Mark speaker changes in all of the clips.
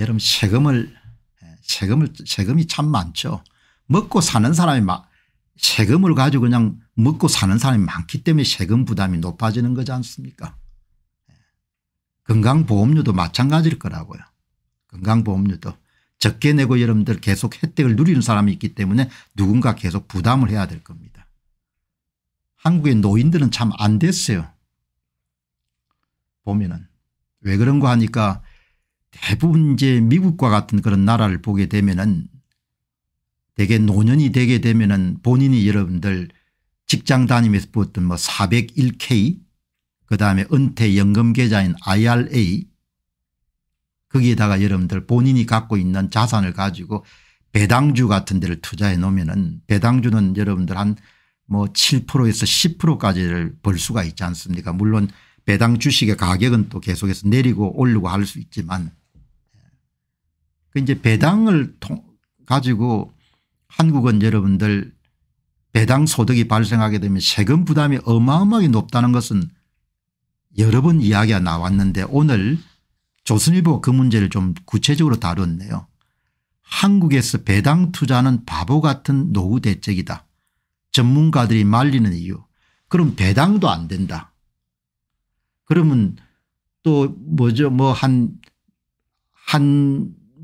Speaker 1: 여러분 세금을 예, 세금을 세금이 참 많죠. 먹고 사는 사람이 막 세금을 가지고 그냥 먹고 사는 사람이 많기 때문에 세금 부담이 높아지는 거지 않습니까? 예. 건강보험료도 마찬가지일 거라고요. 건강보험료도 적게 내고 여러분들 계속 혜택을 누리는 사람이 있기 때문에 누군가 계속 부담을 해야 될 겁니다. 한국의 노인들은 참 안 됐어요. 보면은 왜 그런 거 하니까 대부분 이제 미국과 같은 그런 나라를 보게 되면은 대개 노년이 되게 되면은 본인이 여러분들 직장 다니면서 보았던 뭐 401k 그다음에 은퇴연금 계좌인 IRA 거기에다가 여러분들 본인이 갖고 있는 자산을 가지고 배당주 같은 데를 투자해 놓으면은 배당주는 여러분들 한 뭐 7%에서 10%까지를 벌 수가 있지 않습니까 물론 배당 주식의 가격은 또 계속해서 내리고 올리고 할 수 있지만 그 이제 배당을 가지고 한국은 여러분들 배당 소득이 발생하게 되면 세금 부담이 어마어마하게 높다는 것은 여러 번 이야기가 나왔는데 오늘 조선일보 그 문제를 좀 구체적으로 다뤘네요. 한국에서 배당 투자는 바보 같은 노후 대책이다. 전문가들이 말리는 이유. 그럼 배당도 안 된다. 그러면 또 뭐죠 뭐한한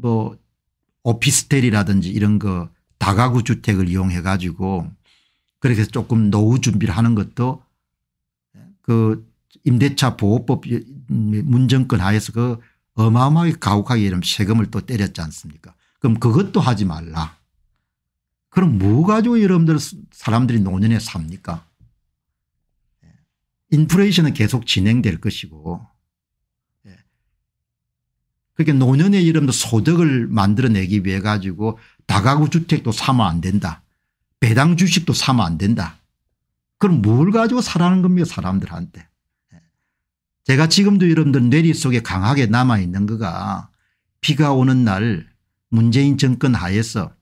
Speaker 1: 뭐 오피스텔이라든지 이런 거 다가구 주택을 이용해 가지고 그렇게 조금 노후 준비를 하는 것도 그 임대차 보호법 문정권 하에서 그 어마어마하게 가혹하게 이런 세금을 또 때렸지 않습니까 그럼 그것도 하지 말라. 그럼 뭐 가지고 여러분들 사람들이 노년에 삽니까 예. 인플레이션은 계속 진행될 것이고 그러니까 노년의 이름도 소득을 만들어내기 위해 가지고 다가구 주택도 사면 안 된다. 배당 주식도 사면 안 된다. 그럼 뭘 가지고 사라는 겁니까 사람들한테. 예. 제가 지금도 여러분들 뇌리 속에 강하게 남아있는 거가 비가 오는 날 문재인 정권 하에서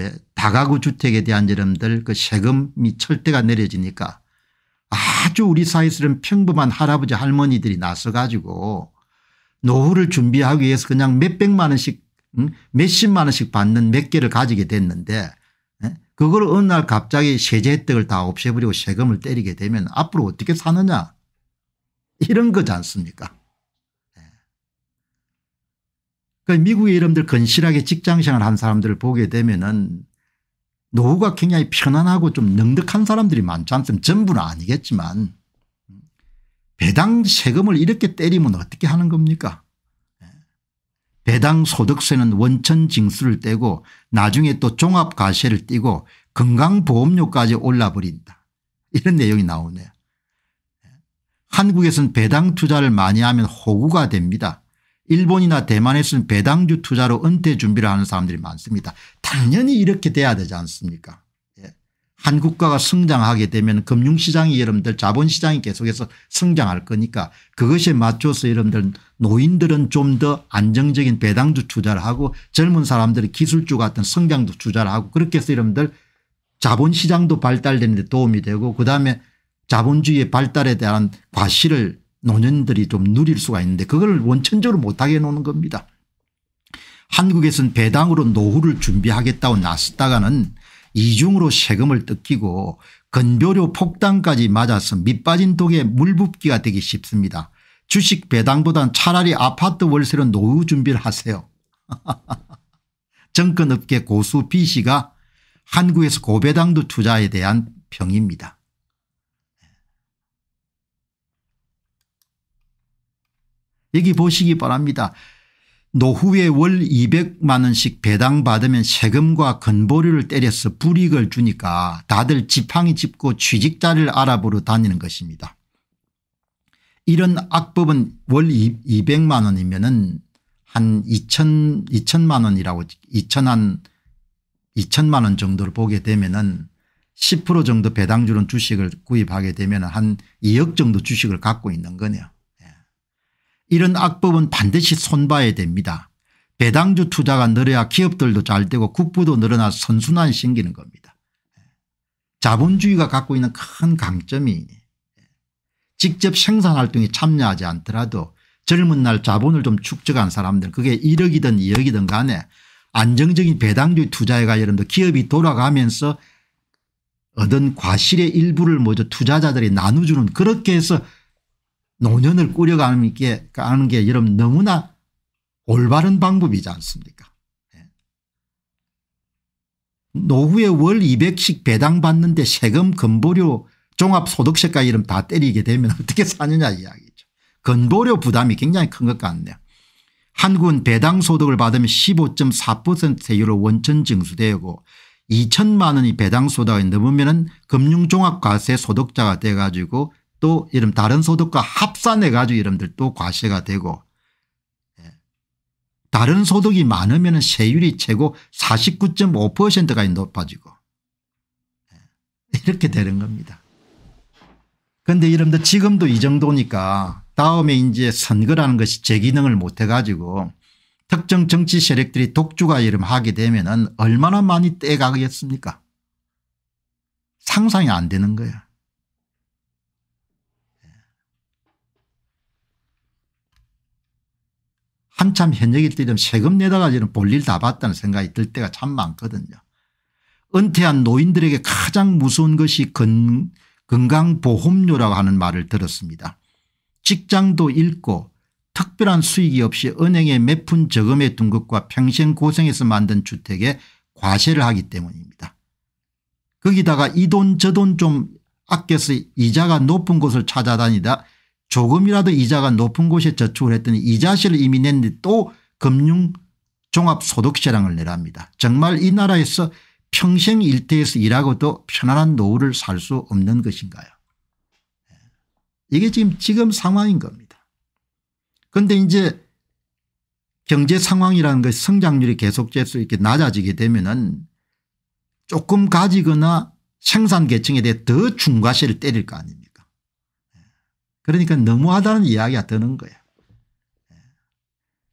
Speaker 1: 예, 다가구 주택에 대한 여러분들 그 세금이 철대가 내려지니까 아주 우리 사회에서는 평범한 할아버지 할머니들이 나서 가지고 노후를 준비하기 위해서 그냥 몇백만 원씩 몇십만 원씩 받는 몇 개를 가지게 됐는데 예? 그걸 어느 날 갑자기 세제 혜택을 다 없애버리고 세금을 때리게 되면 앞으로 어떻게 사느냐 이런 거지 않습니까 그러니까 미국의 이름들 건실하게 직장생활 한 사람들을 보게 되면은 노후가 굉장히 편안하고 좀 능득한 사람들이 많지 않습니까 전부는 아니겠지만 배당 세금을 이렇게 때리면 어떻게 하는 겁니까 예. 배당 소득세는 원천 징수를 떼고 나중에 또 종합과세를 떼고 건강보험료까지 올라버린다. 이런 내용이 나오네요. 예. 한국에서는 배당 투자를 많이 하면 호구가 됩니다. 일본이나 대만에서는 배당주 투자로 은퇴 준비를 하는 사람들이 많습니다. 당연히 이렇게 돼야 되지 않습니까 한 국가가 성장하게 되면 금융시장이 여러분들 자본시장이 계속해서 성장할 거니까 그것에 맞춰서 여러분들 노인들은 좀 더 안정적인 배당주 투자를 하고 젊은 사람들이 기술주 같은 성장도 투자를 하고 그렇게 해서 여러분들 자본시장도 발달되는 데 도움이 되고 그다음에 자본주의의 발달에 대한 과실을 노년들이 좀 누릴 수가 있는데 그걸 원천적으로 못하게 해놓는 겁니다. 한국에서는 배당으로 노후를 준비하겠다고 나섰다가는 이중으로 세금을 뜯기고 건별료 폭탄까지 맞아서 밑빠진 독에 물붓기가 되기 쉽습니다. 주식 배당보단 차라리 아파트 월세로 노후 준비를 하세요. 정권업계 고수 B씨가 한국에서 고배당도 투자에 대한 평입니다. 여기 보시기 바랍니다. 노후에 월 200만 원씩 배당받으면 세금과 건보료를 때려서 불이익을 주니까 다들 지팡이 짚고 취직자를 알아보러 다니는 것입니다. 이런 악법은 월 200만 원이면 한 2천, 2천만 원이라고 2천 한 2천만 원 정도를 보게 되면 은10% 정도 배당 주는 주식을 구입하게 되면 한 2억 정도 주식을 갖고 있는 거네요. 이런 악법은 반드시 손봐야 됩니다. 배당주 투자가 늘어야 기업들도 잘 되고 국부도 늘어나 선순환이 생기는 겁니다. 자본주의가 갖고 있는 큰 강점이 직접 생산활동에 참여하지 않더라도 젊은 날 자본을 좀 축적한 사람들 그게 1억이든 2억이든 간에 안정적인 배당주의 투자에가 여러분들 기업이 돌아가면서 얻은 과실의 일부를 먼저 투자자들이 나눠주는 그렇게 해서 노년을 꾸려가는 게, 가는 게 여러분 너무나 올바른 방법이지 않습니까? 예. 노후에 월 200씩 배당받는데 세금 건보료 종합소득세까지 이름 다 때리게 되면 어떻게 사느냐 이야기죠. 건보료 부담이 굉장히 큰 것 같네요. 한국은 배당소득을 받으면 15.4% 세율로 원천 징수되고 2천만 원이 배당소득이 넘으면 금융종합과세 소득자가 돼가지고 또이름 다른 소득과 합산해 가지고 이름들 또 과세가 되고 예. 다른 소득이 많으면 세율이 최고 49.5%까지 높아지고 예. 이렇게 되는 겁니다. 그런데 이름들 지금도 이 정도니까 다음에 이제 선거라는 것이 제 기능을 못 해 가지고 특정 정치 세력들이 독주가 이름 하게 되면 은 얼마나 많이 떼가겠습니까 상상이 안 되는 거야. 한참 현역일 때좀 세금 내다가 지금 볼일 다 봤다는 생각이 들 때가 참 많거든요. 은퇴한 노인들에게 가장 무서운 것이 건, 건강보험료라고 하는 말을 들었습니다. 직장도 잃고 특별한 수익이 없이 은행에 몇푼 저금해 둔 것과 평생 고생해서 만든 주택에 과세를 하기 때문입니다. 거기다가 이 돈 저 돈 좀 아껴서 이자가 높은 곳을 찾아다니다 조금이라도 이자가 높은 곳에 저축을 했더니 이자실을 이미 냈는데 또 금융종합소득세랑을 내랍니다. 정말 이 나라에서 평생 일대에서 일하고도 편안한 노후를 살 수 없는 것인가요 예. 이게 지금 지금 상황인 겁니다. 그런데 이제 경제 상황이라는 것이 성장률이 계속돼서 이렇게 낮아지게 되면은 조금 가지거나 생산계층에 대해 더 중과세를 때릴 거 아닙니까 그러니까 너무하다는 이야기가 드는 거예요.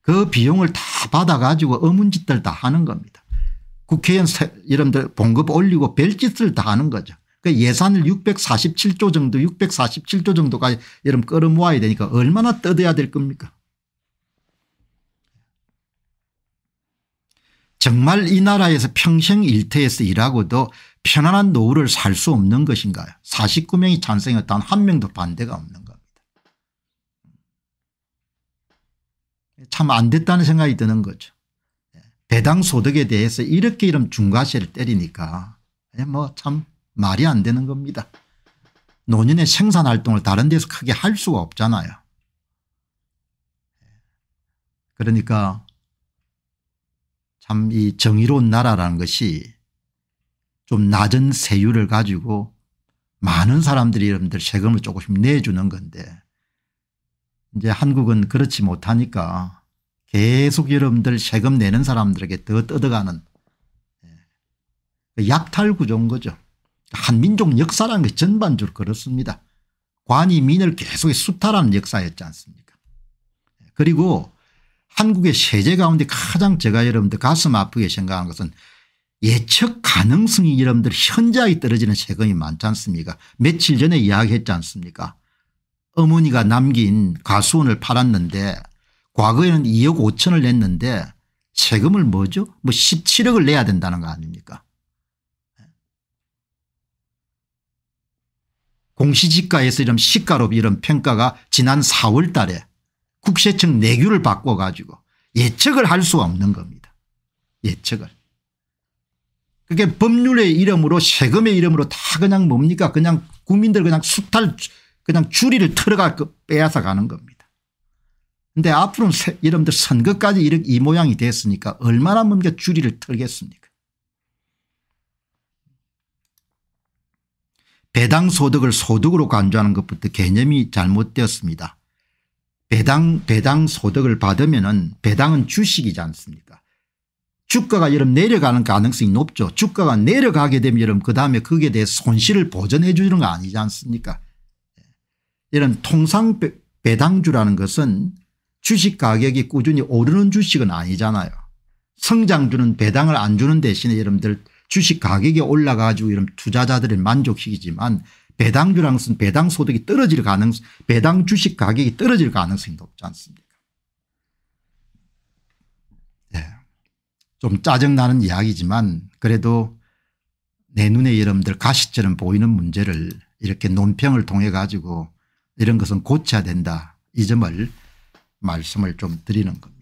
Speaker 1: 그 비용을 다 받아가지고 어문짓들 다 하는 겁니다. 국회의원 이름들 봉급 올리고 별짓을 다 하는 거죠. 그 예산을 647조 정도 647조 정도까지 여름 끌어모아야 되니까 얼마나 뜯어야 될 겁니까 정말 이 나라에서 평생 일터에서 일하고도 편안한 노후를 살 수 없는 것인가요 49명이 찬성했다 단한 명도 반대가 없는 가 참안 됐다는 생각이 드는 거죠. 배당 소득에 대해서 이렇게 이런 중과세를 때리니까 뭐참 말이 안 되는 겁니다. 노년의 생산활동을 다른 데서 크게 할 수가 없잖아요. 그러니까 참 이 정의로운 나라라는 것이 좀 낮은 세율을 가지고 많은 사람들이 여러분들 세금을 조금씩 내주는 건데 이제 한국은 그렇지 못하니까 계속 여러분들 세금 내는 사람들에게 더 뜯어가는 예, 약탈 구조인 거죠. 한민족 역사라는 게 전반적으로 그렇습니다. 관이 민을 계속 수탈하는 역사였지 않습니까 예, 그리고 한국의 세제 가운데 가장 제가 여러분들 가슴 아프게 생각하는 것은 예측 가능성이 여러분들 현저하게 떨어지는 세금이 많지 않습니까 며칠 전에 이야기했지 않습니까 어머니가 남긴 가수원을 팔았는데 과거에는 2억 5천을 냈는데 세금을 뭐죠 뭐 17억을 내야 된다는 거 아닙니까 공시지가에서 이런 시가로 이런 평가가 지난 4월 달에 국세청 내규를 바꿔가지고 예측을 할 수 없는 겁니다. 예측을. 그게 법률의 이름으로 세금의 이름으로 다 그냥 뭡니까 그냥 국민들 그냥 수탈 그냥 줄이를 틀어가 빼앗아 가는 겁니다. 근데 앞으로 여러분들 선거까지 이렇게 이 모양이 됐으니까 얼마나 먼저 줄이를 털겠습니까 배당 소득을 소득으로 간주하는 것부터 개념이 잘못되었습니다. 배당 배당 소득을 받으면 은 배당은 주식이지 않습니까 주가가 여러분 내려가는 가능성이 높죠. 주가가 내려가게 되면 여러분 그다음에 거기에 대해 손실을 보전해 주는 거 아니지 않습니까 이런 통상 배당주라는 것은 주식 가격이 꾸준히 오르는 주식은 아니잖아요. 성장주는 배당을 안 주는 대신에 여러분들 주식 가격이 올라가지고 이런 투자자들의 만족시키지만 배당주라 것은 배당 소득이 떨어질 가능성 배당 주식 가격이 떨어질 가능성이 높지 않습니까 네. 좀 짜증나는 이야기지만 그래도 내 눈에 여러분들 가시처럼 보이는 문제를 이렇게 논평을 통해 가지고 이런 것은 고쳐야 된다 이 점을 말씀을 좀 드리는 겁니다.